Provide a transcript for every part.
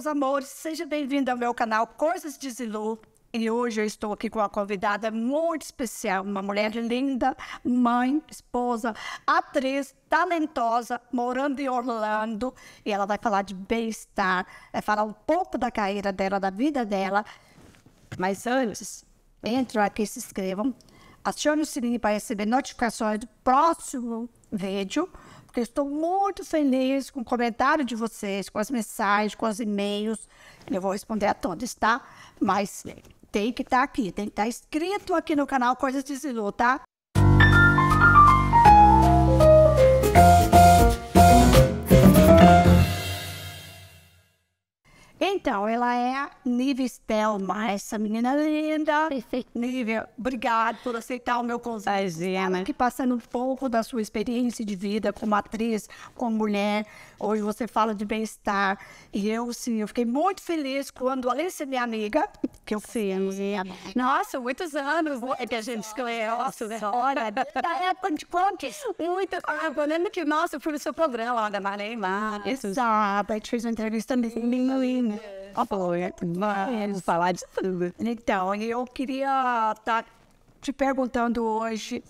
meus amores, seja bem-vindo ao meu canal Coisas de Zilu. E hoje eu estou aqui com uma convidada muito especial, uma mulher linda, mãe, esposa, atriz, talentosa, morando em Orlando. E ela vai falar de bem-estar, vai falar um pouco da carreira dela, da vida dela. Mas antes, entram aqui, se inscrevam, acione o sininho para receber notificações do próximo vídeo porque estou muito feliz com o comentário de vocês, com as mensagens, com os e-mails. Eu vou responder a todos, tá? Mas tem que estar tá aqui, tem que estar tá inscrito aqui no canal Coisas de Zilu, tá? Então, ela é a nível Stelma, essa menina linda. Nive, obrigado por aceitar o meu convite. Que passando um pouco da sua experiência de vida como atriz, como mulher, Hoje você fala de bem-estar. E eu, sim, eu fiquei muito feliz quando a Alice, minha amiga, que eu fui Nossa, muitos anos é que a gente escolheu. Né? Nossa, olha, da época de quantos? Muito. Eu lembro que, nossa, eu fui no seu programa lá da Mareimar. Exato. A gente fez uma entrevista linda. É Vamos falar de tudo. Então, eu queria estar tá te perguntando hoje.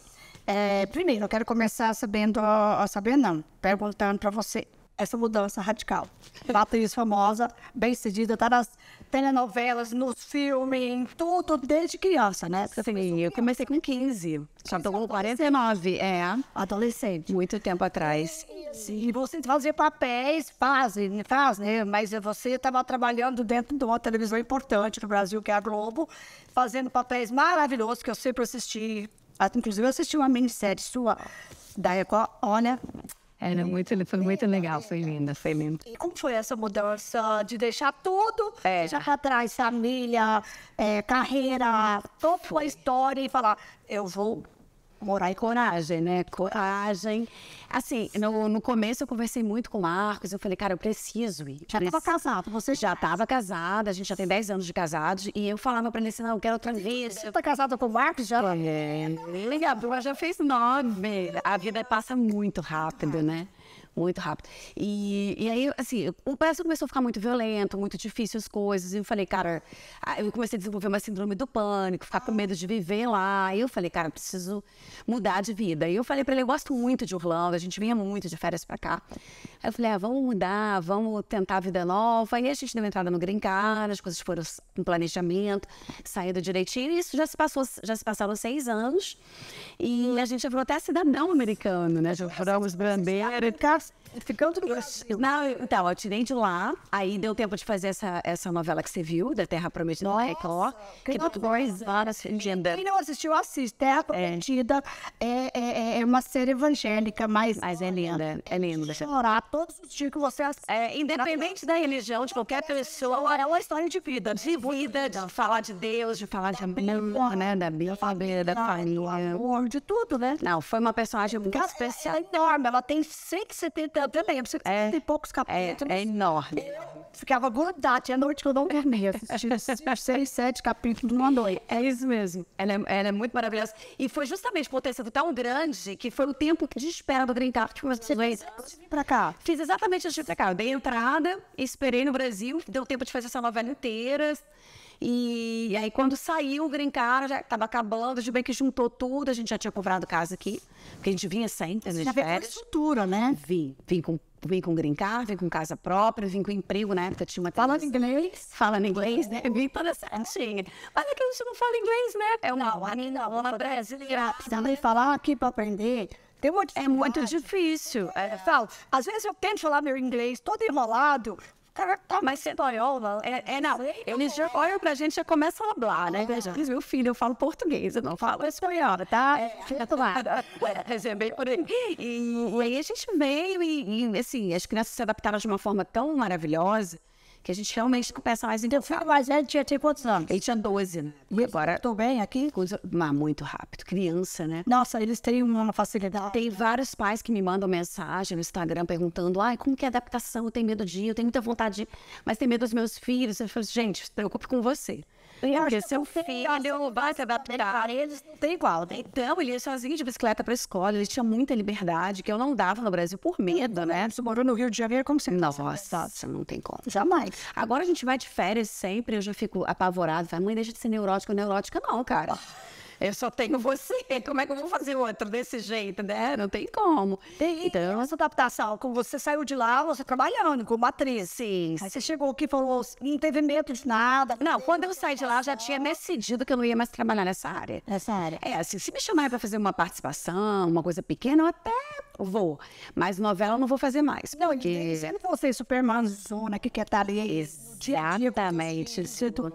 É, primeiro, eu quero começar sabendo, sabendo não, perguntando para você essa mudança radical. Uma atriz famosa, bem cedida, tá nas telenovelas, nos filmes, em tudo, desde criança, né? Sim, eu comecei com 15. Já estou com 49, é. Adolescente. Muito tempo atrás. Sim, e você fazia papéis, faz, faz, né? Mas você estava trabalhando dentro de uma televisão importante no Brasil, que é a Globo, fazendo papéis maravilhosos que eu sempre assisti. Ah, inclusive, eu assisti uma minissérie sua da Record. Olha, era muito, foi muito legal, foi linda, foi linda. E como foi essa mudança de deixar tudo é. já atrás família, é, carreira, toda a história e falar, eu vou morar e coragem, né? Coragem. Assim, no, no começo eu conversei muito com o Marcos, eu falei, cara, eu preciso ir. Já estava casado, você já estava casada, a gente já tem 10 anos de casados, e eu falava para ele assim, não, eu quero outra vez. Você tá casada com o Marcos já? É, ligado, já fez nove. A vida passa muito rápido, né? muito rápido. E, e aí, assim, o Brasil começou a ficar muito violento, muito difícil as coisas. E eu falei, cara, ah, eu comecei a desenvolver uma síndrome do pânico, ficar com medo de viver lá. E eu falei, cara, preciso mudar de vida. E eu falei para ele, eu gosto muito de Orlando, a gente vinha muito de férias para cá. Aí eu falei, ah, vamos mudar, vamos tentar a vida nova. E a gente deu entrada no Green Card, as coisas foram no planejamento, saindo direitinho. E isso já se passou, já se passaram seis anos. E a gente virou até cidadão americano, né? Já viramos bandeira. Ficando no Brasil. Não, então, eu tirei de lá. Aí deu tempo de fazer essa, essa novela que você viu, da Terra Prometida. Nossa, Record, que depois horas agenda. Quem não assistiu, assiste. Terra é. Prometida é, é, é, é uma série evangélica, mas... Mas é linda, é linda. Chorar todos os dias que você assiste. É, independente da religião de qualquer pessoa, é uma história de vida. De vida, de falar de Deus, de falar de amor, né? Da família, da família. amor, de tudo, né? Não, foi uma personagem muito especial. Ela é enorme, ela tem seis 70, eu lembro, é, tem poucos capítulos. É, é enorme. Eu ficava grudada, tinha noite que eu não dormia. Seis, sete capítulos numa noite. É isso mesmo. Ela é, ela é, muito maravilhosa. E foi justamente por ter sido tão grande que foi o tempo de espera do Green Card que antes de vir pra cá. Fiz exatamente antes de vir pra cá. Eu dei entrada, esperei no Brasil, deu tempo de fazer essa novela inteira. E aí, quando saiu o Green Card, já estava acabando, de bem que juntou tudo, a gente já tinha comprado casa aqui, porque a gente vinha sempre, Já gente já estrutura, né? Vim, vim com vim com green card, vim com casa própria, vim com emprego na época, tinha uma Falando inglês? Falando inglês, né? Vim toda certinha. Mas é que a gente não fala inglês, né? É uma, não, ainda uma brasileira. Também falar aqui para aprender. Tem uma é muito difícil. É, falo, às vezes eu tento falar meu inglês todo enrolado, mas você espanhola? É, é, não. Eles já olham pra gente e já começam a falar, né? eles meu filho, eu falo português, eu não falo espanhola, tá? É, é, é bem por aí. E, aí a gente veio e, e, assim, as crianças se adaptaram de uma forma tão maravilhosa que a gente realmente começa mais em contato. Mas a gente né? tinha quantos anos? Ele tinha 12, né? E agora... Estou bem aqui? Coisa... Mas muito rápido. Criança, né? Nossa, eles têm uma facilidade. Tem vários pais que me mandam mensagem no Instagram perguntando, ai, como que é adaptação? Eu tenho medo de ir, eu tenho muita vontade de ir, mas tenho medo dos meus filhos. Eu falo, gente, se preocupe com você. Porque seu filho vai se adaptar. Eles não Tem igual. Né? Então, ele ia sozinho de bicicleta para a escola, ele tinha muita liberdade, que eu não dava no Brasil por medo, né? Você morou no Rio de Janeiro como você Nossa, você não tem como. Jamais. Agora a gente vai de férias sempre, eu já fico apavorada. Falei, mãe, deixa de ser neurótica ou neurótica, não, cara. Oh eu só tenho você, como é que eu vou fazer outro desse jeito, né? Não tem como. Tem então, essa adaptação, como você saiu de lá, você trabalhando como atriz. Sim. Aí você chegou aqui e falou, não teve medo de nada. Não, não quando eu saí de lá, já tinha decidido que eu não ia mais trabalhar nessa área. Nessa área. É, assim, se me chamarem para fazer uma participação, uma coisa pequena, eu até vou. Mas novela eu não vou fazer mais. Não, porque... dizendo você, Superman Zona, né, que quer estar tá ali. Exatamente.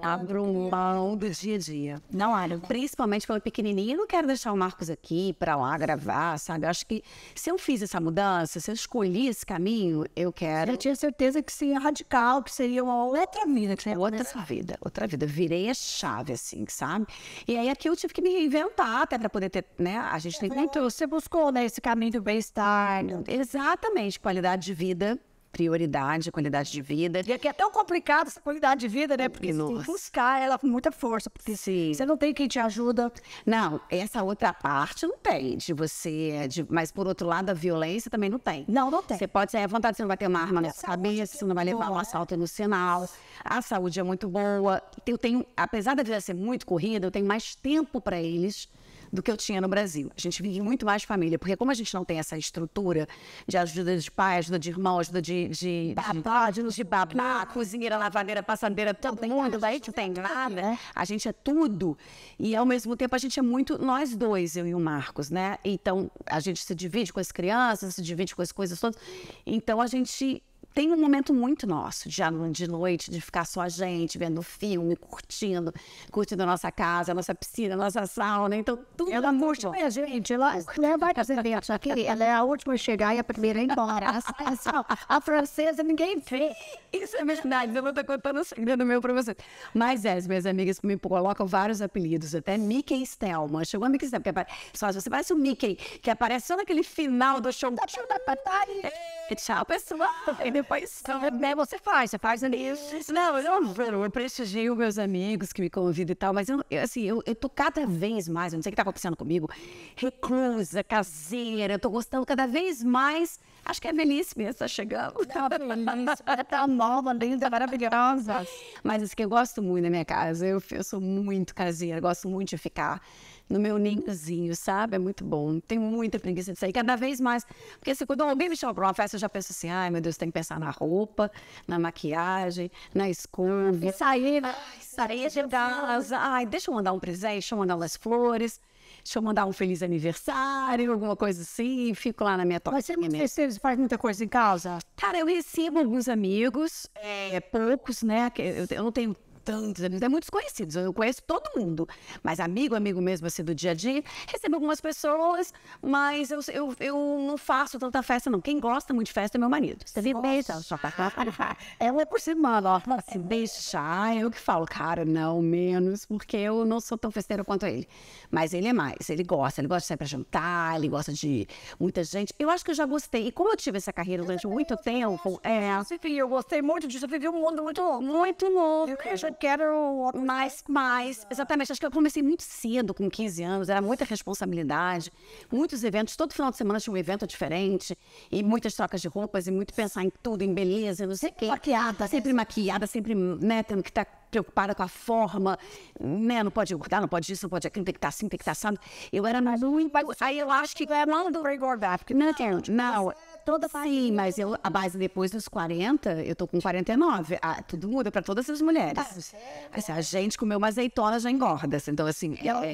Abro mão do dia a dia. Não, olha. Principalmente quando é pequenininha, eu não quero deixar o Marcos aqui para lá gravar, sabe? Eu acho que se eu fiz essa mudança, se eu escolhi esse caminho, eu quero. Eu tinha certeza que seria radical, que seria uma outra vida, que seria outra né? vida, outra vida. Virei a chave, assim, sabe? E aí aqui eu tive que me reinventar até para poder ter, né? A gente tem muito. Você buscou, né, esse caminho do bem-estar. Exatamente, qualidade de vida prioridade, qualidade de vida. E aqui é tão complicado essa qualidade de vida, né? Porque você tem que buscar ela com muita força, porque Sim. você não tem quem te ajuda. Não, essa outra parte não tem de você, de... mas por outro lado, a violência também não tem. Não, não tem. Você pode ser à é vontade, você não vai ter uma arma na sua cabeça, é você não vai levar boa, um assalto no sinal. A saúde é muito boa. Eu tenho, apesar da vida ser muito corrida, eu tenho mais tempo para eles do que eu tinha no Brasil. A gente vive muito mais família, porque como a gente não tem essa estrutura de ajuda de pai, ajuda de irmão, ajuda de... de babá, de, de babá, cozinheira, lavadeira, passadeira, todo tem mundo, daí que tem nada. Né? A gente é tudo. E, ao mesmo tempo, a gente é muito nós dois, eu e o Marcos, né? Então, a gente se divide com as crianças, se divide com as coisas todas. Então, a gente tem um momento muito nosso, de, ah, de noite, de ficar só a gente, vendo filme, curtindo, curtindo a nossa casa, a nossa piscina, a nossa sauna. Então, tudo Ela curte a gente, ela leva vários eventos aqui. Ela é a última a chegar e a primeira a ir embora. a francesa ninguém vê. Isso é verdade, eu não estou contando o segredo meu para vocês. Mas é, as minhas amigas me colocam vários apelidos, até Mickey Stelma Chegou a Mickey Stelma que aparece, só você parece o Mickey, que aparece só naquele final do show. É, tchau, pessoal! E Pois então, né? é, você faz, você faz isso Não, eu, eu prestigiei meus amigos que me convidam e tal, mas eu, assim, eu, eu tô cada vez mais, eu não sei o que tá acontecendo comigo, reclusa, caseira, eu tô gostando cada vez mais. Acho que é velhice mesmo, tá chegando. É Ela tá nova, linda, maravilhosa. Mas isso assim, que eu gosto muito da minha casa, eu, eu sou muito caseira, gosto muito de ficar no meu ninhozinho, sabe? É muito bom. Tenho muita preguiça de sair, cada vez mais. Porque se assim, quando alguém me chama para uma festa, eu já penso assim: ai meu Deus, tem que pensar na roupa, na maquiagem, na escova. Isso sair, né? Sair de casa. Ai, deixa eu mandar um presente, deixa eu mandar umas flores. Deixa eu mandar um feliz aniversário, alguma coisa assim, fico lá na minha toca. Mas você é muito festeiro, faz muita coisa em casa? Cara, eu recebo alguns amigos, é, poucos, né? Eu, eu não tenho tantos, é muitos conhecidos, eu conheço todo mundo. Mas amigo, amigo mesmo, assim, do dia a dia, recebo algumas pessoas, mas eu, eu, eu não faço tanta festa, não. Quem gosta muito de festa é meu marido. Você viu? Beija, tá ela é por semana, ó. Se assim, deixar, ah, eu que falo, cara, não, menos, porque eu não sou tão festeira quanto ele. Mas ele é mais, ele gosta, ele gosta de sair pra jantar, ele gosta de muita gente. Eu acho que eu já gostei. E como eu tive essa carreira durante muito tempo, é. Enfim, eu gostei muito disso, eu vivi um mundo muito louco. Muito louco. Eu, eu, quero mais, mais. Exatamente. Acho que eu comecei muito cedo, com 15 anos. Era muita responsabilidade, muitos eventos. Todo final de semana tinha um evento diferente. E muitas trocas de roupas, e muito pensar em tudo, em beleza, não sei o quê. Maquiada. Né? Sempre maquiada, sempre, né, tendo que estar tá preocupada com a forma, né? Não pode engordar, não pode isso, não pode aquilo, tem que estar tá assim, tem que estar tá assado. Eu era muito... Aí eu acho que... É quando... Engordar, porque... Não, não. não toda a Sim, mas eu, a base depois dos 40, eu tô com 49. Ah, tudo muda para todas as mulheres. Ah, é assim, a gente comeu uma azeitona já engorda. Assim, então, assim. E ela,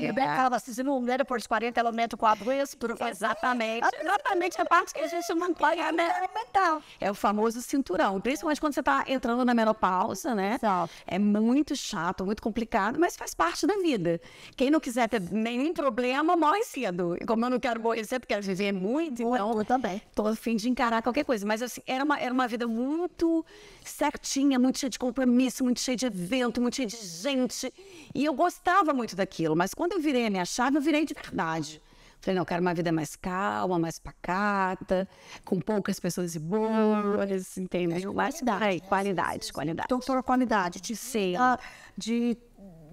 é, se uma mulher depois dos 40, ela aumenta o quadro estro. Exatamente. Exatamente a parte que a gente não pode é, né? aumentar. É o famoso cinturão. Principalmente quando você tá entrando na menopausa, né? Exato. É muito chato, muito complicado, mas faz parte da vida. Quem não quiser ter nenhum problema, morre cedo. E como eu não quero morrer cedo, quero viver muito, então. Eu também. Tô fim de encarar qualquer coisa. Mas assim, era uma, era uma vida muito certinha, muito cheia de compromisso, muito cheia de evento, muito cheia de gente. E eu gostava muito daquilo. Mas quando eu virei a minha chave, eu virei de verdade. Falei, não, eu quero uma vida mais calma, mais pacata, com poucas pessoas e boas, entende? Mais né? qualidade, qualidade, qualidade. Doutora, qualidade de ser, de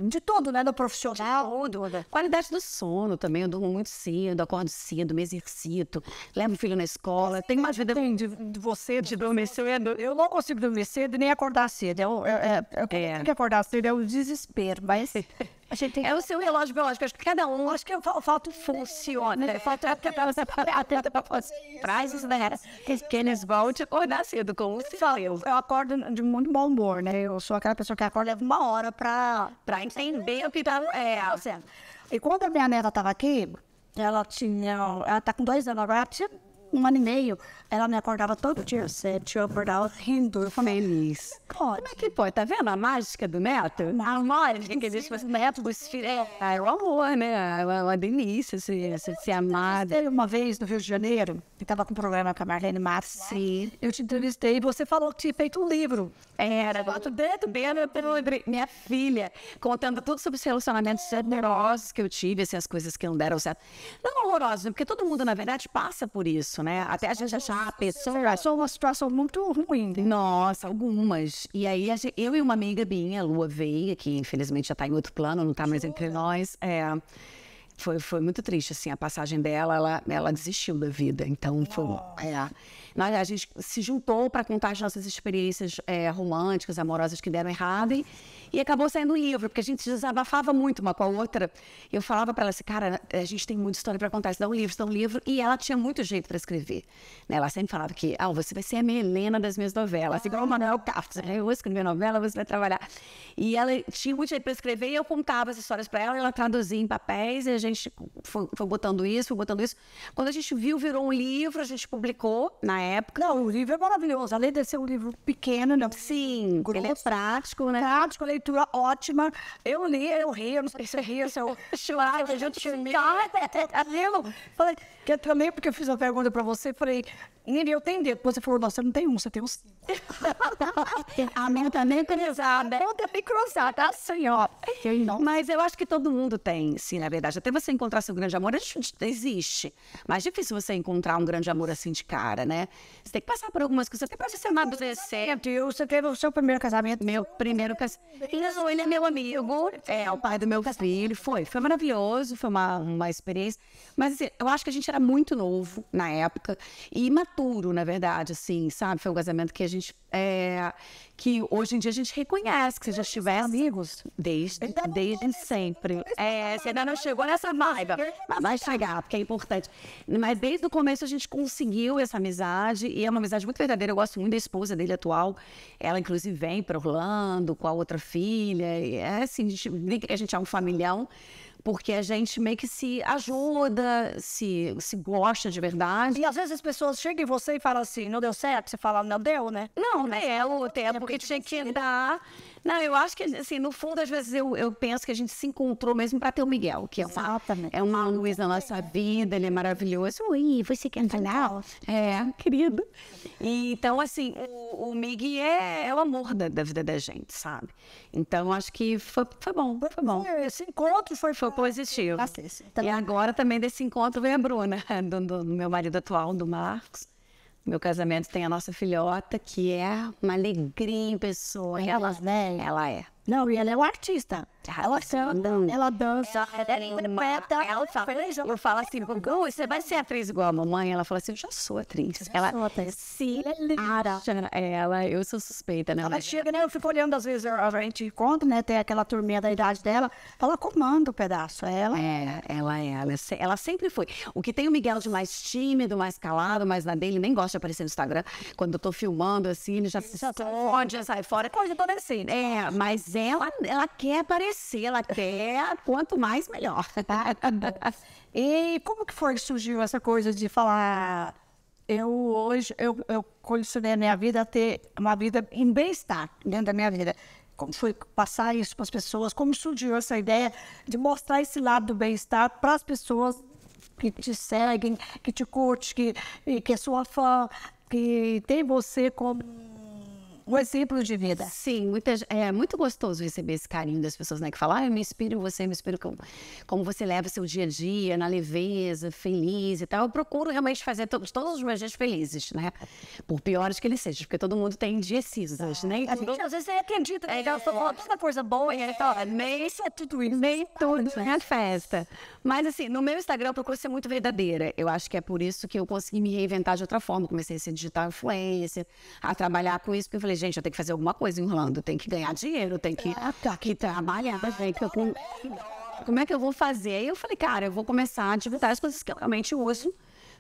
de tudo, né? Do profissional. Tudo, né? Qualidade do sono também. Eu durmo muito cedo, acordo cedo, me exercito, levo o filho na escola. Tem uma vida. Tem de, de você de dormir cedo. Eu não consigo dormir cedo nem acordar cedo. Eu, eu, eu, eu é. tenho que acordar cedo, é o desespero. Mas A gente tem... É o seu relógio biológico. Acho que cada um. Acho que é o foto funciona. Falta até para fazer você. Né? Traz isso, né? Que eles vão te acordar cedo, como se fala. Eu, eu acordo de muito bom humor, né? Eu sou aquela pessoa que acorda leva uma hora para entender o que tá. É, tá certo. E quando a minha neta estava aqui, ela tinha. Ela tá com dois anos agora, ela tinha um ano e meio, ela me acordava todo dia às sete, eu acordava rindo, feliz. Pode. Como é que pode? Tá vendo a mágica do neto? A mágica que existe com neto, os filhos. É, é o amor, né? É uma delícia se, se, se amada. Teve uma vez no Rio de Janeiro, que tava com um problema com a Marlene Marci, eu te entrevistei e você falou que tinha feito um livro. Era, o dedo bem, minha filha, contando tudo sobre os relacionamentos generosos que eu tive, assim, as coisas que não deram certo. Não horrorosos, né? porque todo mundo, na verdade, passa por isso isso, né? Até a gente achar a ah, pessoa, é só uma situação muito ruim. Né? Nossa, algumas. E aí, eu e uma amiga minha, Lua Veiga, que infelizmente já tá em outro plano, não tá mais entre nós, é foi, foi muito triste, assim, a passagem dela, ela, ela desistiu da vida, então foi, é. Nós, a gente se juntou para contar as nossas experiências é, românticas, amorosas que deram errado e, e acabou saindo um livro, porque a gente desabafava muito uma com a outra. Eu falava para ela assim, cara, a gente tem muita história para contar, se dá um livro, isso dá um livro. E ela tinha muito jeito para escrever. Né? Ela sempre falava que, ah, você vai ser a Melena Helena das minhas novelas, igual o Manuel Carlos. Né? Eu vou escrever novela, você vai trabalhar. E ela tinha muito jeito para escrever e eu contava as histórias para ela, e ela traduzia em papéis e a gente foi, foi, botando isso, foi botando isso. Quando a gente viu, virou um livro, a gente publicou na época. Não, o livro é maravilhoso. Além de ser um livro pequeno, né? Sim, grosso. ele é prático, né? Prático, ele é leitura ótima. Eu li, eu ri, eu não sei se eu ria, se eu chorava, a gente chorava. Eu falei, que também porque eu fiz uma pergunta para você, falei, nem eu tenho dedo. Depois você falou, nossa, você não tem um, você tem um a minha tá nem cruzada. A tá bem é cruzada, assim, ó. Mas eu acho que todo mundo tem, sim, na verdade. Até você encontrar seu grande amor, existe. Mas é difícil você encontrar um grande amor assim de cara, né? Você tem que passar por algumas coisas, até pra você ser adolescente. Você teve o seu primeiro casamento? Meu primeiro casamento. Ele é meu amigo, é o pai do meu filho. Foi, foi maravilhoso, foi uma, uma experiência. Mas assim, eu acho que a gente era muito novo na época e maturo, na verdade, assim, sabe? Foi um casamento que a gente. É, que hoje em dia a gente reconhece que você já estiver. Amigos. Desde, desde sempre. É, você ainda não chegou nessa vibe. Mas vai chegar, porque é importante. Mas desde o começo a gente conseguiu essa amizade, e é uma amizade muito verdadeira. Eu gosto muito da esposa dele atual. Ela, inclusive, vem para Orlando com a outra filha. é assim, a gente, a gente é um familhão porque a gente meio que se ajuda, se, se gosta de verdade. E às vezes as pessoas chegam em você e falam assim, não deu certo, você fala, não deu, né? Não, não né? É o tempo é é que tinha que dar não, eu acho que, assim, no fundo, às vezes eu, eu penso que a gente se encontrou mesmo para ter o Miguel, que é uma, é uma luz na nossa vida, ele é maravilhoso. Ui, você quer falar? É, querido. E, então, assim, o, o Miguel é, é o amor da, da, vida da gente, sabe? Então, acho que foi, foi bom, foi bom. Esse encontro foi, foi positivo. e agora também desse encontro vem a Bruna, do, do meu marido atual, do Marcos meu casamento tem a nossa filhota, que é uma alegria em pessoa. É Elas, ela, né? Ela é. Não, e ela é um artista. Ela canta, ela dança, ela é interpreta, ela fala. Eu falo assim, Gugu, assim, você vai ser atriz igual a mamãe? Ela fala assim, eu já sou atriz. Já ela sou atriz. se ara. Ela, eu sou suspeita, né? Ela, ela chega, né? Eu fico olhando, às vezes a gente encontra, né? Tem aquela turminha da idade dela. Ela comanda o um pedaço. Ela é, ela é. Ela, é ela sempre foi. O que tem o Miguel de mais tímido, mais calado, mais na dele, nem gosta de aparecer no Instagram. Quando eu tô filmando, assim, ele já se tá esconde, já sai fora. Coisa toda assim. É, mas ela, ela quer aparecer, ela quer, quanto mais, melhor. e como que foi que surgiu essa coisa de falar... Eu hoje, eu, eu condicionei a minha vida a ter uma vida em bem-estar dentro da minha vida como foi passar isso para as pessoas, como surgiu essa ideia de mostrar esse lado do bem-estar para as pessoas que te seguem, que te curtem, que, que é sua fã, que tem você como um exemplo de vida. Sim, muita, é muito gostoso receber esse carinho das pessoas, né? Que falam, ah, eu me inspiro em você, eu me inspiro como, como você leva seu dia a dia, na leveza, feliz e tal. Eu procuro realmente fazer todos, todos os meus dias felizes, né? Por piores que eles sejam, porque todo mundo tem dias cinzas, né? A gente, às vezes, você acredita, né? Então, é. toda coisa boa, e então, nem isso é tudo isso. Nem tudo, né? A festa. Mas, assim, no meu Instagram eu procuro ser muito verdadeira. Eu acho que é por isso que eu consegui me reinventar de outra forma. Comecei a ser digital influencer, a trabalhar com isso, porque eu falei, gente, eu tenho que fazer alguma coisa em Orlando, tem que ganhar dinheiro, tem que, é, tá. que trabalhar, tem que como como é que eu vou fazer? E eu falei, cara, eu vou começar a divulgar as coisas que eu realmente uso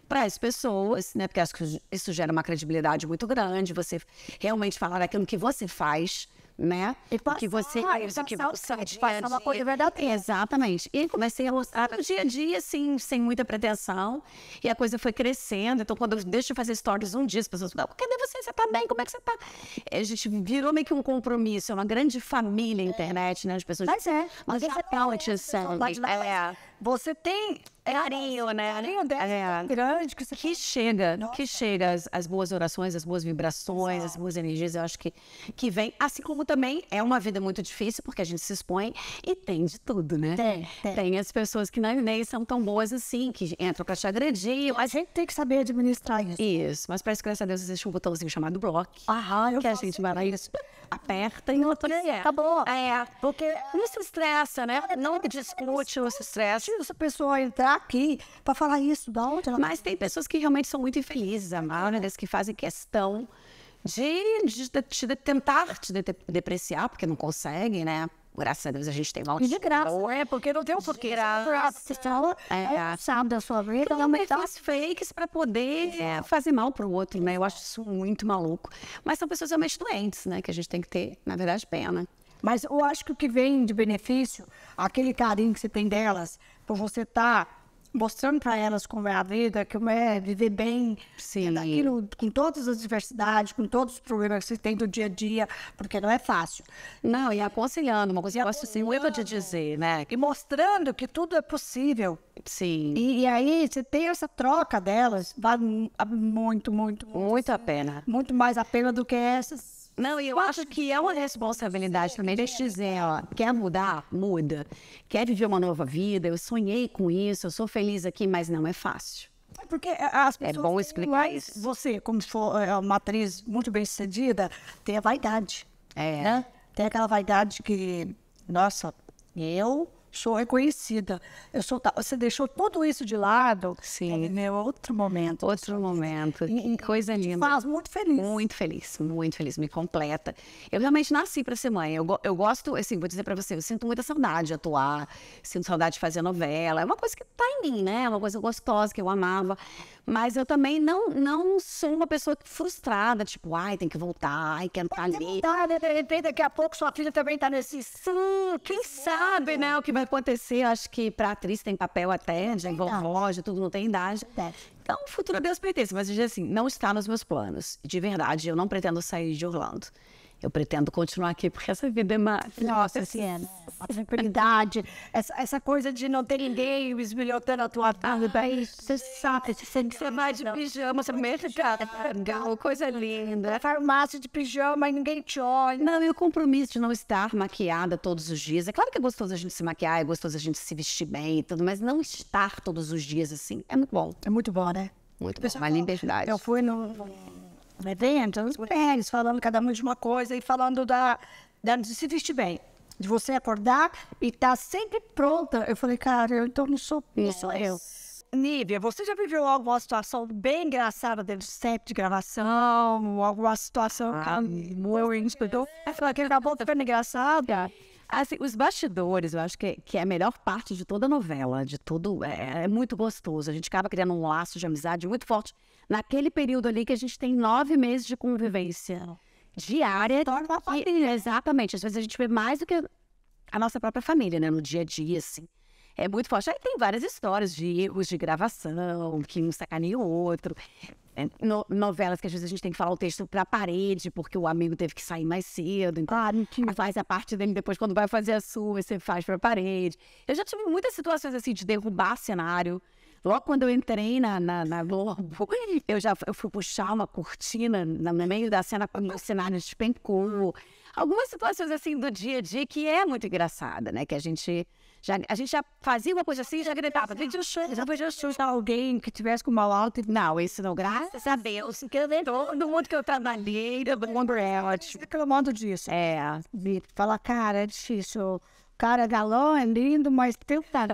para as pessoas, né? Porque acho que isso gera uma credibilidade muito grande, você realmente falar aquilo que você faz né? E passar, que você, isso que você passar uma coisa é verdadeira. Exatamente. E comecei a mostrar no dia a dia, assim, sem muita pretensão. E a coisa foi crescendo. Então, quando eu deixo de fazer stories um dia, as pessoas falam, cadê você? Você tá bem? Como é que você tá? A gente virou meio que um compromisso, é uma grande família a internet, né? As pessoas. Mas é. Mas, mas é, é, é, é, é, é, é, é, você tem é carinho, né? Carinho é, é. grande que, que chega, Nossa. que chega as, as, boas orações, as boas vibrações, as boas energias, eu acho que que vem, assim como também é uma vida muito difícil, porque a gente se expõe e tem de tudo, né? Tem, tem. tem as pessoas que não, nem são tão boas assim, que entram para te agredir, mas a gente tem que saber administrar isso. Isso, mas parece que graças a Deus existe um botãozinho chamado block. Aham, eu que a gente vai lá e aperta e não é. acabou. É, porque não se estressa, né? É, não discute, não se estressa essa pessoa entrar aqui para falar isso, da onde ela... Mas tem pessoas que realmente são muito infelizes, a maioria das que fazem questão de, de, de, de tentar te depreciar, porque não conseguem, né? graças a Deus a gente tem mal. de graça. Não é porque não tem o porquê. Você sabe da sua vida. É. Não me faz fakes para poder é. é. fazer mal para o outro, né? Eu acho isso muito maluco. Mas são pessoas realmente doentes, né? Que a gente tem que ter, na verdade, pena. Mas eu acho que o que vem de benefício, aquele carinho que você tem delas, por você estar tá mostrando para elas como é a vida, como é viver bem, é Sim. Daquilo, com todas as diversidades, com todos os problemas que você tem do dia a dia, porque não é fácil. Não, e aconselhando, uma coisa que eu gosto assim, muito de dizer, né? E mostrando que tudo é possível. Sim. E, e aí, você tem essa troca delas, vale muito, muito, muito. Muito a assim, pena. Muito mais a pena do que essas não, e eu acho que é uma responsabilidade também de dizer, né? ó, quer mudar? Muda. Quer viver uma nova vida? Eu sonhei com isso, eu sou feliz aqui, mas não é fácil. É porque eh, as é pessoas. É bom explicar isso. Você, como for eh, uma atriz muito bem sucedida, tem a vaidade. É. Né? Tem aquela vaidade que, nossa, eu sou reconhecida. É eu sou tal. Você deixou tudo isso de lado. Sim. É meu outro momento. Outro momento. E, que coisa linda. Faz muito feliz. Muito feliz, muito feliz. Me completa. Eu realmente nasci para ser mãe. Eu, eu gosto, assim, vou dizer para você, eu sinto muita saudade de atuar, sinto saudade de fazer novela. É uma coisa que tá em mim, né? É uma coisa gostosa que eu amava. Mas eu também não, não sou uma pessoa frustrada, tipo, ai, tem que voltar, ai, quero estar tá ali. Voltar, né? De repente, daqui a pouco sua filha também tá nesse. Sim, hum, quem sabe, né? O que vai acontecer, acho que para atriz tem papel até, já envolve tudo não tem idade. É. Então, o futuro a Deus pertence, mas eu assim, não está nos meus planos. De verdade, eu não pretendo sair de Orlando. Eu pretendo continuar aqui porque essa vida é maravilhosa. Nossa, assim é. Essa, essa coisa de não ter ninguém esbilhotando a tua casa. Ah, você sabe, você sente que você vai de pijama, você mete legal, é é coisa linda. É farmácia de pijama e ninguém te olha. Não, e o compromisso de não estar maquiada todos os dias. É claro que é gostoso a gente se maquiar, é gostoso a gente se vestir bem e tudo, mas não estar todos os dias assim é muito bom. É muito bom, né? Muito bom. Uma liberdade. Eu fui no eventos, os pés falando cada um de uma coisa e falando da, da de se vestir bem. De você acordar e estar tá sempre pronta. Eu falei, cara, eu então não sou isso, eu. Nívia, você já viveu alguma situação bem engraçada dentro do set de gravação? Alguma situação ah, que eu falei, que acabou ficando engraçada? Assim, os bastidores, eu acho que, é, que é a melhor parte de toda a novela, de tudo. É, é, muito gostoso. A gente acaba criando um laço de amizade muito forte naquele período ali que a gente tem nove meses de convivência diária. Torna uma família. exatamente. Às vezes a gente vê mais do que a nossa própria família, né? No dia a dia, assim. É muito forte. Aí tem várias histórias de erros de gravação, que um sacaneia o outro. É, no, novelas que às vezes a gente tem que falar o texto pra parede, porque o amigo teve que sair mais cedo. Então, claro, que... faz a parte dele depois, quando vai fazer a sua, você faz pra parede. Eu já tive muitas situações assim de derrubar cenário. Logo quando eu entrei na, na, na Globo, eu já eu fui puxar uma cortina no meio da cena, o cenário despencou. Algumas situações assim do dia a dia que é muito engraçada, né? Que a gente já, a gente já fazia uma coisa assim e já gritava, pediu chute, já pediu chute a alguém que tivesse com mal alto. Não, esse não, graças a Deus. Todo mundo que eu trabalhei, todo mundo é ótimo. Reclamando disso. É, fala, cara, é difícil. Cara, é galão é lindo, mas tem tá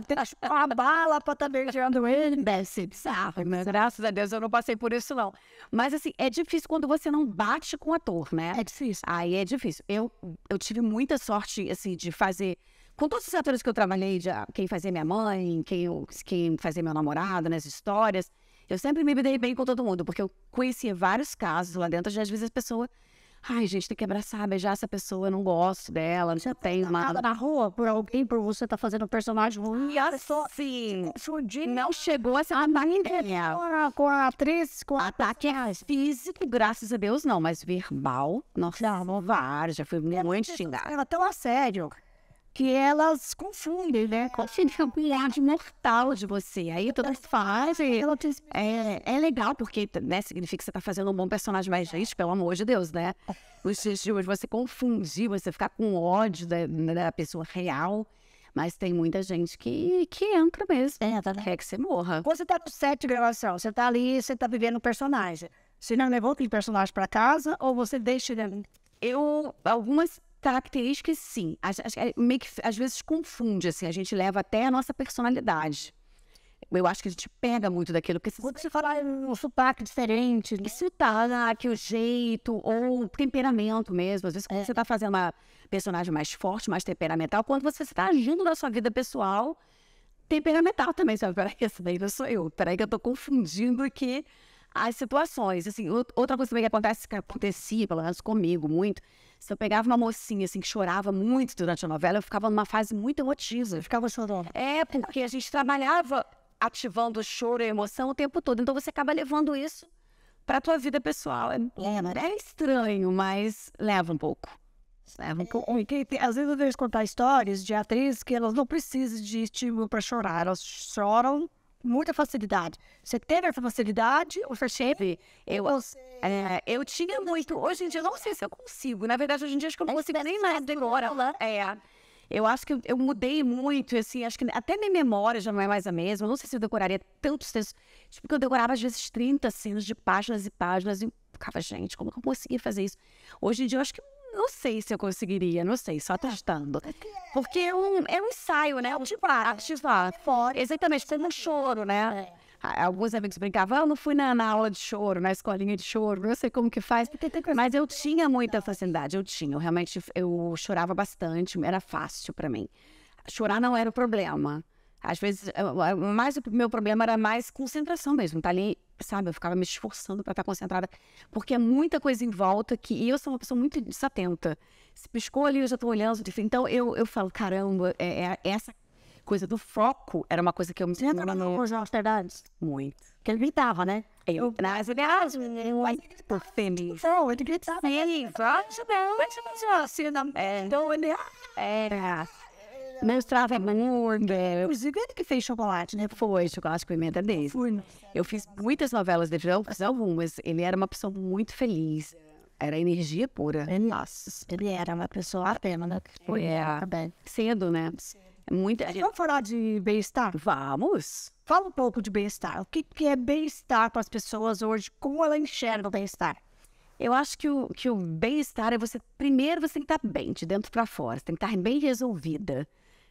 que uma bala pra estar tá beijando ele. Deve ser bizarro, né? graças a Deus eu não passei por isso, não. Mas assim, é difícil quando você não bate com o ator, né? É difícil. Aí é difícil. Eu, eu tive muita sorte, assim, de fazer com todos os atores que eu trabalhei, quem fazia minha mãe, quem, quem fazia meu namorado, nessas histórias, eu sempre me dei bem com todo mundo, porque eu conhecia vários casos lá dentro, e às vezes a pessoa. Ai, gente, tem que abraçar, beijar essa pessoa, eu não gosto dela, não você tá tem nada. na rua por alguém, por você tá fazendo um personagem ruim. E assim, Fundir. não chegou a ser ataque com, com a atriz, com a Ataque físico, graças a Deus, não, mas verbal, nossa, não, vários, já fui muito é xingada. Ela é tem um assédio que elas confundem, né? Confundem a habilidade mortal de você. Aí é todas fazem. É, é legal, porque né, significa que você está fazendo um bom personagem, mas, gente, pelo amor de Deus, né? de hoje você confundir, você ficar com ódio da, da pessoa real. Mas tem muita gente que, que entra mesmo. É, tá, né? Quer que você morra. Quando você tá no set de gravação, você tá ali, você tá vivendo o um personagem. Você não levou aquele personagem para casa ou você deixa ele Eu, algumas Características, sim. As, as, é, meio que, às vezes confunde, assim, a gente leva até a nossa personalidade. Eu acho que a gente pega muito daquilo. Porque Quando você fala um sotaque diferente, né? sotaque, tá o jeito, ou temperamento mesmo. Às vezes, quando é. você está fazendo uma personagem mais forte, mais temperamental, quando você está agindo na sua vida pessoal, temperamental também. Você fala, peraí, essa daí não sou eu. Peraí que eu estou confundindo aqui as situações. Assim, outra coisa também que acontece, que acontecia, pelo menos comigo, muito, se eu pegava uma mocinha assim que chorava muito durante a novela, eu ficava numa fase muito emotiva. Eu ficava chorando. É, porque a gente trabalhava ativando o choro e a emoção o tempo todo. Então você acaba levando isso para a tua vida pessoal. É, é, é estranho, mas leva um pouco. Leva um é. pouco. que, às vezes eu vejo contar histórias de atrizes que elas não precisam de estímulo para chorar. Elas choram muita facilidade. Você teve essa facilidade? Você sempre? Eu, é, eu tinha muito. Hoje em dia, eu não sei se eu consigo. Na verdade, hoje em dia, acho que eu não é consigo nem mais embora. É. Eu acho que eu, eu mudei muito, assim, acho que até minha memória já não é mais a mesma. Eu não sei se eu decoraria tantos textos. Tipo, que eu decorava às vezes 30 cenas de páginas e páginas e ficava, gente, como que eu conseguia fazer isso? Hoje em dia, eu acho que não sei se eu conseguiria, não sei, só é, testando. É é. Porque é um, é um ensaio, né? Ativar. Tipo, Ativar. Ah, fora. Exatamente, Você um choro, né? Ah, alguns amigos brincavam, ah, eu não fui na, na, aula de choro, na escolinha de choro, não sei como que faz. Mas eu tinha muita facilidade, eu tinha. Eu realmente eu chorava bastante, era fácil para mim. Chorar não era o problema. Às vezes, mais o meu problema era mais concentração mesmo, tá ali sabe? Eu ficava me esforçando para estar concentrada, porque é muita coisa em volta que e eu sou uma pessoa muito desatenta. Se piscou ali, eu já estou olhando. Então eu, eu falo, caramba, é, é essa coisa do foco era uma coisa que eu me sentia. Você com os Muito. Porque ele gritava, né? Eu, ele olhadas, por feliz. ele gritava. Sim, vai, vai, vai, vai, vai, vai, vai, menstruava muito. É, inclusive, ele que fez chocolate, né? Foi, chocolate com pimenta dele. Foi. Eu fiz muitas novelas dele, não fiz algumas. Ele era uma pessoa muito feliz. Era energia pura. Ele, Nossa. Ele era uma pessoa apenas. Né? Foi. É. Cedo, né? Muito... Vamos falar de bem-estar? Vamos. Fala um pouco de bem-estar. O que, que é bem-estar para as pessoas hoje? Como ela enxerga o bem-estar? Eu acho que o, que o bem-estar é você. Primeiro, você tem que estar bem, de dentro para fora. Você tem que estar bem resolvida.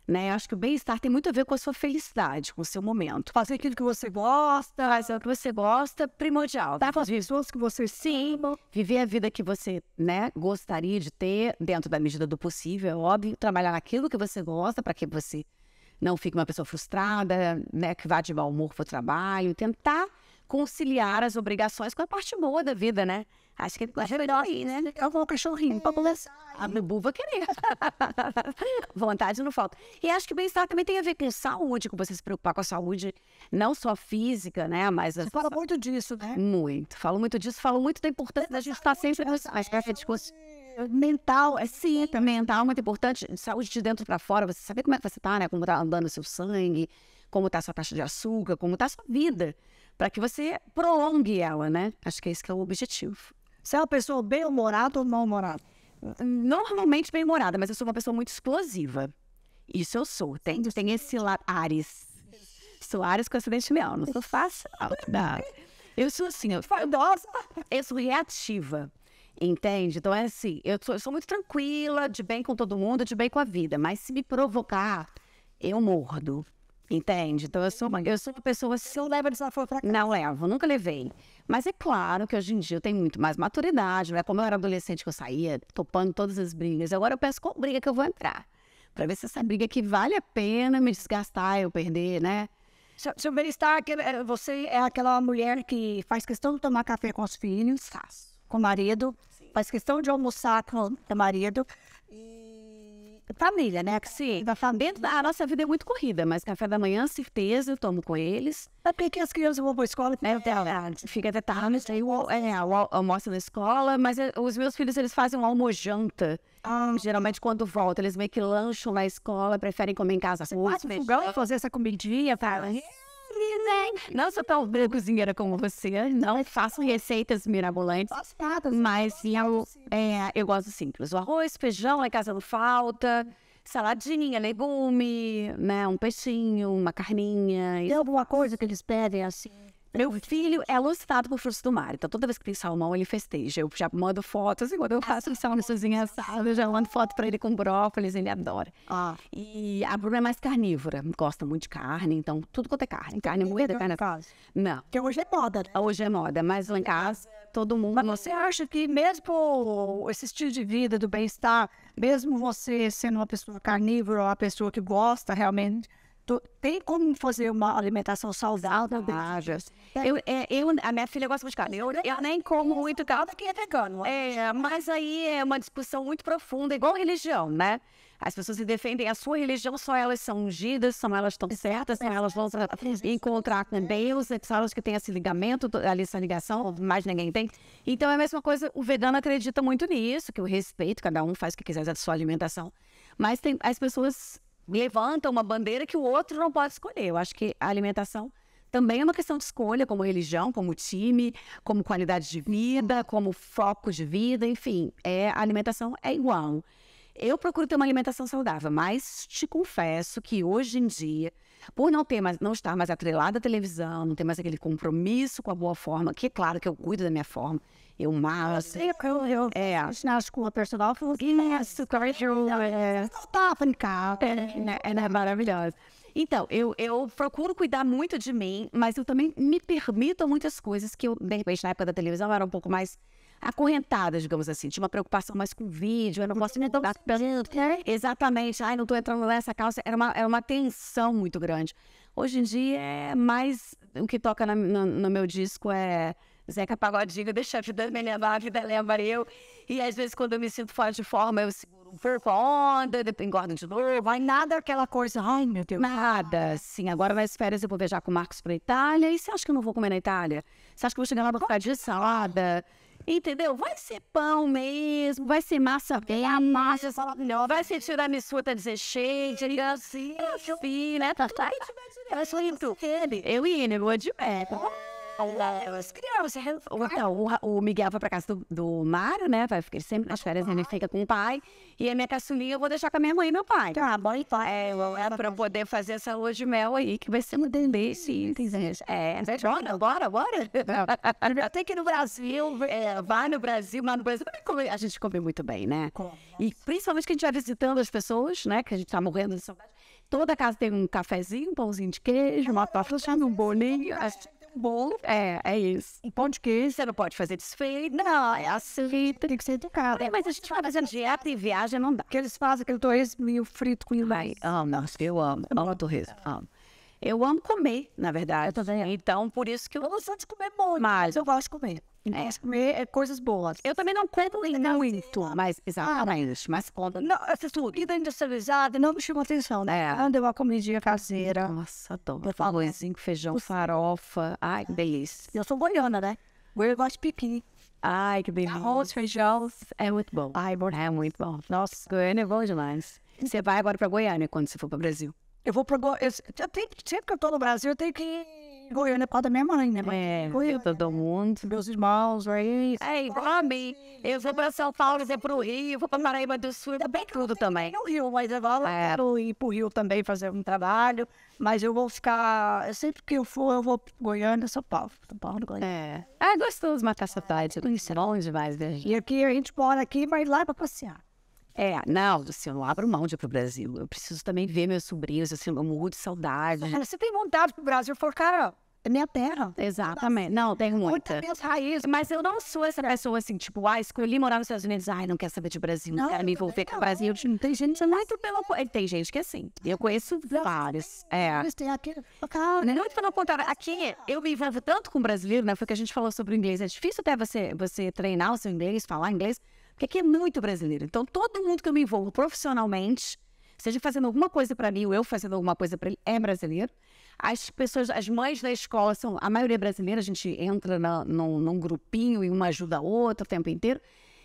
Né? Acho que o bem-estar tem muito a ver com a sua felicidade, com o seu momento. Fazer aquilo que você gosta. Fazer o que você gosta, primordial. tá com as pessoas que você sim. Viver a vida que você né, gostaria de ter, dentro da medida do possível, é óbvio. Trabalhar naquilo que você gosta, para que você não fique uma pessoa frustrada, né, que vá de mau humor para o trabalho. Tentar conciliar as obrigações com a parte boa da vida, né? Acho que ele gosta é melhor aí, né? Eu vou um cachorrinho pra começar. É. A bubu vai querer. Vontade não falta. E acho que bem-estar também tem a ver com saúde, com você se preocupar com a saúde, não só física, né? Mas você fala muito disso, né? Muito. Falo muito disso, falo muito da importância da gente tá estar sempre nas é, discurso. Mental, é sim, é mental muito importante. Saúde de dentro para fora, você saber como é que você tá, né? Como tá andando o seu sangue, como tá a sua taxa de açúcar, como tá a sua vida. Para que você prolongue ela, né? Acho que esse que é o objetivo. Você é uma pessoa bem-humorada ou mal-humorada? Normalmente bem-humorada, mas eu sou uma pessoa muito explosiva. Isso eu sou. Tem, tem esse lado. Ares. Sou Ares com acidente meu. Não sou fácil, não. Eu sou assim. Eu, Eu sou reativa. Entende? Então é assim. Eu sou, eu sou muito tranquila, de bem com todo mundo, de bem com a vida. Mas se me provocar, eu mordo. Entende? Então eu sou uma, uhum. eu sou uma pessoa. Assim, se eu levo desaforo pra cá. Não levo, nunca levei. Mas é claro que hoje em dia eu tenho muito mais maturidade, é? Como eu era adolescente que eu saía topando todas as brigas. Agora eu peço qual briga que eu vou entrar. Pra ver se essa briga que vale a pena me desgastar, eu perder, né? Seu, seu bem-estar, eh, você é aquela mulher que faz questão de tomar café com os filhos, faz. Com o marido, Sim. faz questão de almoçar com o marido. E família, né? Que sim, assim, da família. A nossa vida é muito corrida, mas café da manhã, certeza, eu tomo com eles. Até que as crianças vão para escola escola, né? Ah, fica até tarde, ah, aí é, almoço na escola, mas eh, os meus filhos, eles fazem um almojanta. Ah. Geralmente, quando voltam, eles meio que lancham na escola, preferem comer em casa. Você faz fogão fazer essa comidinha, fala bem. Não sou tão boa cozinheira como você, não faço receitas mirabolantes. Gostadas. Mas eu, é, eu gosto simples. O arroz, feijão, em casa não falta. Saladinha, legume, né? Um peixinho, uma carninha. Tem alguma coisa que eles pedem assim? Meu filho é alucinado por frutos do mar. Então, toda vez que tem salmão, ele festeja. Eu já mando fotos. assim, quando eu faço salmão sozinha assim, assado, eu já mando foto pra ele com brócolis. Ele adora. Ah. E a Bruna é mais carnívora. Gosta muito de carne. Então, tudo quanto é carne. Carne moída, carne... Casa. Não. Porque hoje é moda. Né? Hoje é moda. Mas lá em casa, todo mundo... Mas você acha que mesmo esse estilo de vida, do bem-estar, mesmo você sendo uma pessoa carnívora, uma pessoa que gosta realmente tem como fazer uma alimentação saudável. saudável. Ah, eu, é, eu, a minha filha gosta muito de carne. Eu, eu nem como muito carne. que é vegano. Né? É, mas aí é uma discussão muito profunda, igual religião, né? As pessoas se defendem a sua religião, só elas são ungidas, só elas estão certas, só elas vão encontrar com Deus, é só elas que têm esse ligamento, ali essa ligação, mais ninguém tem. Então é a mesma coisa, o vegano acredita muito nisso, que o respeito, cada um faz o que quiser da sua alimentação. Mas tem, as pessoas levanta uma bandeira que o outro não pode escolher. Eu acho que a alimentação também é uma questão de escolha, como religião, como time, como qualidade de vida, como foco de vida, enfim, é, a alimentação é igual. Eu procuro ter uma alimentação saudável, mas te confesso que hoje em dia por não ter mais, não estar mais atrelada à televisão, não ter mais aquele compromisso com a boa forma, que é claro que eu cuido da minha forma, eu masso. Eu, eu, eu é. com a personal assim, Isso, Tava em casa. É maravilhosa. Então, eu, eu procuro cuidar muito de mim, mas eu também me permito muitas coisas que eu, de repente, na época da televisão, era um pouco mais acorrentada, digamos assim. Tinha uma preocupação mais com o vídeo, eu não posso nem dar Exatamente, ai, não estou entrando nessa calça. Era uma, era uma tensão muito grande. Hoje em dia é mais. O que toca na, no, no meu disco é. Zeca Pagodinho, deixa a vida me levar, a vida leva eu. E às vezes, quando eu me sinto fora de forma, eu seguro um onda, depois engordo de novo. Vai nada aquela coisa, ai meu Deus. Nada, sim. Agora nas férias eu vou viajar com o Marcos pra Itália. E você acha que eu não vou comer na Itália? Você acha que eu vou chegar lá pra ficar de salada? Entendeu? Vai ser pão mesmo, vai ser massa bem, a massa é maravilhosa. Vai ser tiramisu até dizer cheio, assim, assim, né? Tá, tá. tá. Eu sou ele. Eu e ele, eu admiro. É as crianças. Né? Então, o, Miguel vai pra casa do, do Mário, né? Vai ficar sempre nas férias, ele fica com o pai. E a minha caçulinha eu vou deixar com a minha mãe e meu pai. Tá, bom, então. É, é pra poder fazer essa lua de mel aí, que vai ser uma delícia. É, bora, bora, bora. Até que no Brasil, é, vai no Brasil, mas no Brasil a gente come muito bem, né? E principalmente que a gente vai visitando as pessoas, né? Que a gente tá morrendo de saudade. Toda casa tem um cafezinho, um pãozinho de queijo, uma ah, torta, um bolinho. A assim. gente um bolo. É, é isso. Um pão de queijo. Você não pode fazer desfeito. Não, é assim. Tem que ser educado. É, mas a gente vai fazendo dieta e viagem, não dá. Porque eles fazem aquele torresmo frito com leite Ai, amo, nossa, eu amo. Amo torresmo, amo. Eu amo comer, na verdade. Eu também. Então, por isso que eu. Eu de comer muito. Mas eu gosto de comer. É, comer é coisas boas. Eu também não como muito, mas ah, exatamente, ah, mas conta. Não, essa comida industrializada não me chama atenção, né? É. Anda é uma comidinha caseira. Nossa, adoro. Eu falo assim, feijão, o... farofa. Ai, que delícia. Eu sou goiana, né? Eu gosto de pipi. Ai, que delícia. Arroz, feijão. É muito bom. Ai, bom. É muito bom. Nossa, Goiânia é bom demais. Hum. Você vai agora pra Goiânia quando você for pro Brasil. Eu vou pro. Eu, eu tenho, sempre que eu tô no Brasil, eu tenho que ir em Goiânia para da minha mãe, né? Mãe? É, Goiânia, todo né? mundo. Meus irmãos, aí. É Ei, é igual Eu vou para São Paulo, eu vou pro Rio, vou pra Paraíba do Sul, também tudo também. No Rio, mas agora é. eu quero ir pro Rio também fazer um trabalho. Mas eu vou ficar. Sempre que eu for, eu vou Goiânia, São Paulo. São Paulo, Goiânia. É. É gostoso matar saudade. Né? Isso é longe demais, né? E aqui a gente mora aqui, mas lá é pra passear. É, não, assim, eu não abro mão de ir pro Brasil. Eu preciso também ver meus sobrinhos, assim, eu morro de saudade. Cara, você tem vontade pro Brasil? Eu falo, cara, é minha terra. Exatamente. Não, tem muita. Muita minhas raízes. Mas eu não sou essa pessoa assim, tipo, ah, escolhi morar nos Estados Unidos, ai, não quero saber de Brasil, não, não quero me envolver com o Brasil. Não tem gente é muito assim. pelo Tem gente que é assim. Eu conheço vários. É. Muito pelo contrário. Aqui, é. eu me envolvo tanto com o brasileiro, né? Foi que a gente falou sobre o inglês. É difícil até você, você treinar o seu inglês, falar inglês. Porque aqui é muito brasileiro. Então, todo mundo que eu me envolvo profissionalmente, seja fazendo alguma coisa para mim ou eu fazendo alguma coisa para ele, é brasileiro. As pessoas, as mães da escola são, a maioria é brasileira, a gente entra na, num, num, grupinho e uma ajuda a outra o tempo inteiro.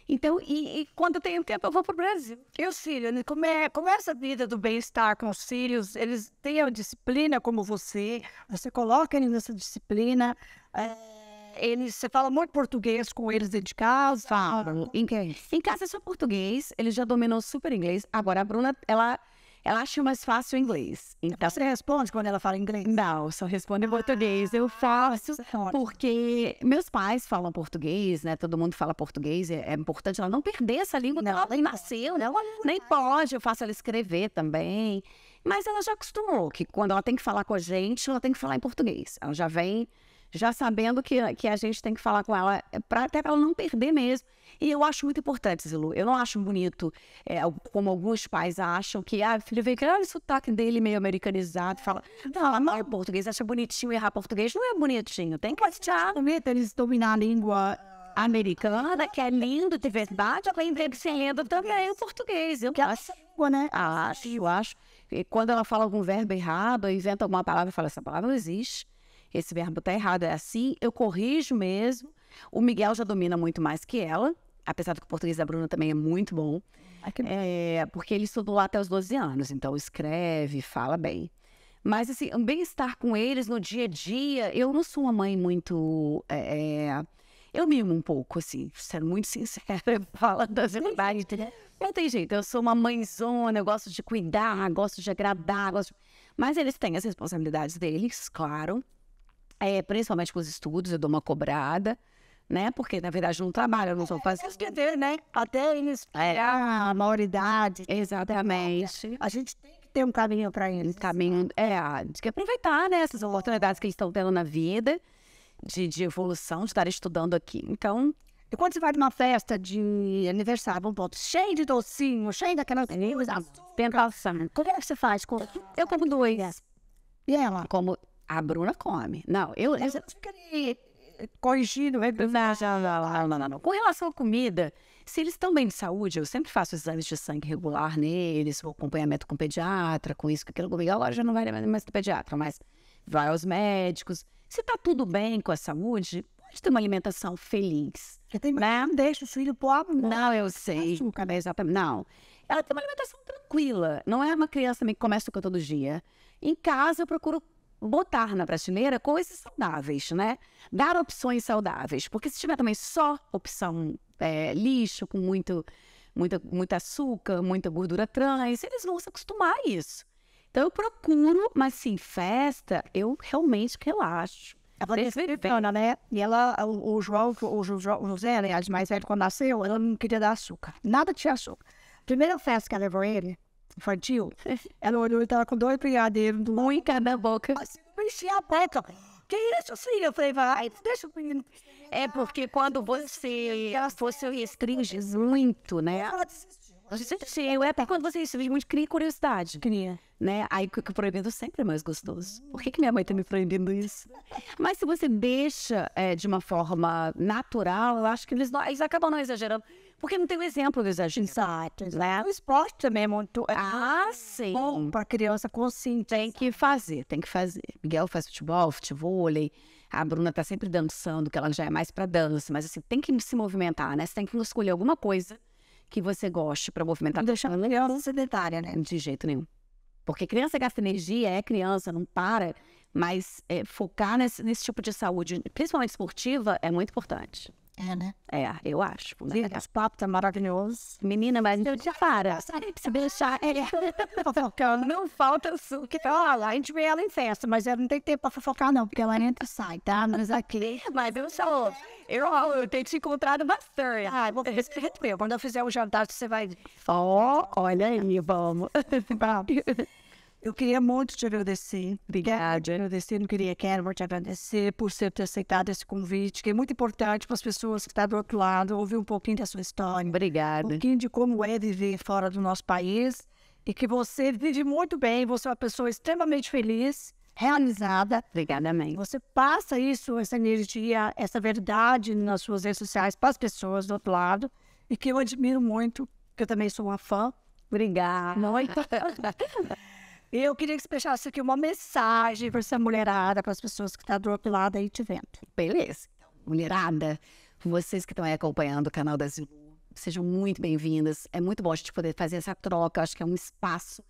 Então, e, e quando eu tenho tempo, eu vou para o Brasil. E os filhos, começa como, é, como é essa vida do bem-estar com os filhos? Eles têm a disciplina como você, você coloca eles nessa disciplina. É eles, você fala muito português com eles dentro de casa? Falo. Em, em casa é só português, eles já dominam super inglês. Agora, a Bruna, ela ela acha mais fácil o inglês. Então, você responde quando ela fala inglês? Não, só responde em português. Eu ah, faço é porque meus pais falam português, né? Todo mundo fala português. É, é importante ela não perder essa língua. Não, ela nem nasceu, né? Ela nem pode. Eu faço ela escrever também. Mas ela já acostumou que quando ela tem que falar com a gente, ela tem que falar em português. Ela já vem já sabendo que, que a gente tem que falar com ela, eh, pra, até para ela não perder mesmo. E eu acho muito importante, Zilu. Eu não acho bonito, é, como alguns pais acham, que ah, filha vem, olha o sotaque dele meio americanizado, fala, não, ela não é português, acha bonitinho errar português. Não é bonitinho, tem que achar. Eles dominar a língua americana, que é lindo de verdade, Além lembrei que ser lindo também é português. Eu que é acho, língua, né? Acho, eu acho. E quando ela fala algum verbo errado, inventa alguma palavra e fala, essa palavra não existe esse verbo está errado, é assim, eu corrijo mesmo. O Miguel já domina muito mais que ela, apesar do que o português da Bruna também é muito bom. É, porque ele estudou lá até os 12 anos, então escreve, fala bem. Mas, assim, o bem-estar com eles no dia a dia, eu não sou uma mãe muito. É, é eu mimo um pouco, assim, sendo muito sincera, fala da verdade. Né? Não tem jeito, eu sou uma mãezona, eu gosto de cuidar, gosto de agradar, gosto de... Mas eles têm as responsabilidades deles, claro é, principalmente com os estudos, eu dou uma cobrada, né? Porque, na verdade, não trabalho, não sou é, fazendo. né? Até eles é. a maioridade. Exatamente. Né. A gente tem que ter um caminho para eles. Caminho, é, tem que aproveitar, né? Essas oportunidades que eles estão tendo na vida, de, de evolução, de estar estudando aqui. Então, e quando você vai numa festa de aniversário, um ponto cheio de docinho, cheio daquelas coisas. Tentação. Como é que você faz? Com... Eu como dois. E ela? Como a Bruna come. Não, eu. Mas eu... Eh, corrigindo, né? Não, não, não, não, Com relação à comida, se eles estão bem de saúde, eu sempre faço exames de sangue regular neles, o acompanhamento com o pediatra, com isso, com aquilo comigo. Agora já não vai mais do pediatra, mas vai aos médicos. Se está tudo bem com a saúde, pode ter uma alimentação feliz. Porque tem né? não deixa o filho pobre. Né? Não, eu sei. Não, né? Não. Ela tem uma alimentação tranquila. Não é uma criança também que começa o todo dia. Em casa eu procuro botar na prateleira coisas saudáveis, né? Dar opções saudáveis. Porque se tiver também só opção é, lixo, com muito, muita, muito açúcar, muita gordura trans, eles vão se acostumar a isso. Então eu procuro, mas sim, festa, eu realmente relaxo. Ela desvivana, né? E ela, o, o João, o, José, né, a mais velho, quando nasceu, ela não queria dar açúcar. Nada tinha açúcar. Primeira festa que ela levou ele, infantil, ela olhou e estava com dois brigadeiros. Do... Um em cada boca. Assim, eu enchi a boca. Que isso, filho? Eu falei, vai, deixa o menino. É porque quando você, você restringe muito, né? Ela desistiu. Sim, é porque quando você restringe muito, cria curiosidade. Cria. Né? Aí que o proibido sempre é mais gostoso. Por que, que minha mãe tá me proibindo isso? Mas se você deixa é, de uma forma natural, eu acho que eles, não, eles acabam não exagerando. Porque não tem o um exemplo do exagero. Exato, né? O esporte também é muito. É ah, sim. Bom para criança consciente. Tem que fazer, tem que fazer. Miguel faz futebol, futevôlei. A Bruna tá sempre dançando, que ela já é mais para dança. Mas assim, tem que se movimentar, né? Você tem que escolher alguma coisa que você goste para movimentar. Não deixar a criança sedentária, né? De jeito nenhum. Porque criança gasta energia, é criança, não para. Mas é, focar nesse, nesse tipo de saúde, principalmente esportiva, é muito importante. É, né? É, eu acho. Né? Esse papo tá maravilhoso. Menina, mas eu já para. Se deixar ele fofocando, não falta o que fala. A gente vê ela em festa, mas ela não tem tempo pra fofocar, não, porque ela entra e sai, tá? Mas aqui. Mas eu sou. Eu, eu tenho te encontrado bastante. Ah, vou respeito meu. Quando eu fizer o jantar, você vai. Ó, oh, olha aí, vamos. vamos. Eu queria muito te agradecer. Obrigada. Quero agradecer, não queria, quero te agradecer por ser ter aceitado esse convite, que é muito importante para as pessoas que estão do outro lado ouvir um pouquinho da sua história. Obrigada. Um pouquinho de como é viver fora do nosso país e que você vive muito bem, você é uma pessoa extremamente feliz, realizada. Obrigada, mãe. Você passa isso, essa energia, essa verdade nas suas redes sociais para as pessoas do outro lado e que eu admiro muito, que eu também sou uma fã. Obrigada. Muito. Eu queria que você deixasse aqui uma mensagem para essa mulherada, para as pessoas que estão tá do outro lado aí te vendo. Beleza. Então, mulherada, vocês que estão aí acompanhando o canal da Zilu, sejam muito bem-vindas. É muito bom a gente poder fazer essa troca. acho que é um espaço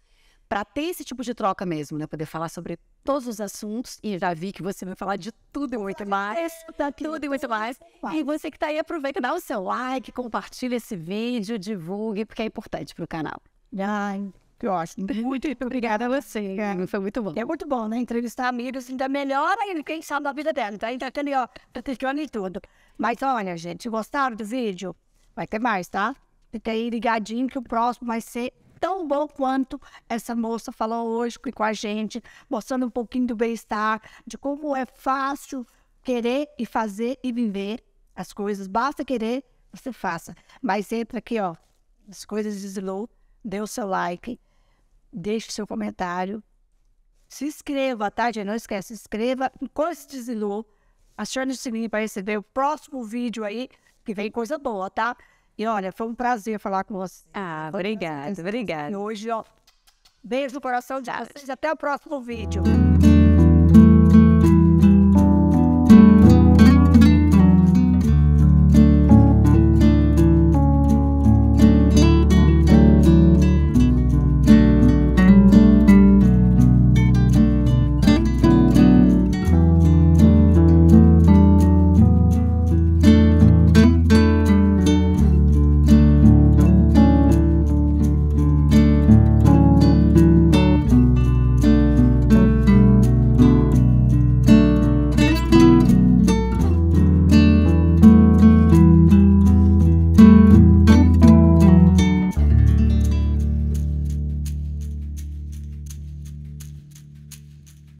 para ter esse tipo de troca mesmo, né? Poder falar sobre todos os assuntos e já vi que você vai falar de tudo e muito mais. Tudo e muito mais. E você que está aí, aproveita, dá o seu like, compartilha esse vídeo, divulgue, porque é importante para o canal. Ai, que ótimo. Então, muito obrigada a você. É. Foi muito bom. É muito bom, né? Entrevistar amigos ainda melhor ainda quem sabe da vida dela. Tá entendendo, ó, tá e tudo. Mas olha, gente, gostaram do vídeo? Vai ter mais, tá? Fica aí ligadinho que o próximo vai ser tão bom quanto essa moça falou hoje com a gente, mostrando um pouquinho do bem-estar, de como é fácil querer e fazer e viver as coisas. Basta querer, você faça. Mas entra aqui, ó, as coisas de slow, dê o seu like deixe seu comentário. Se inscreva, tá, gente? Não esquece, se inscreva. Considere-se acione o sininho para receber o próximo vídeo aí, que vem coisa boa, tá? E olha, foi um prazer falar com você. Ah, obrigada, obrigada. E hoje, ó, beijo no coração de vocês. Até o próximo vídeo.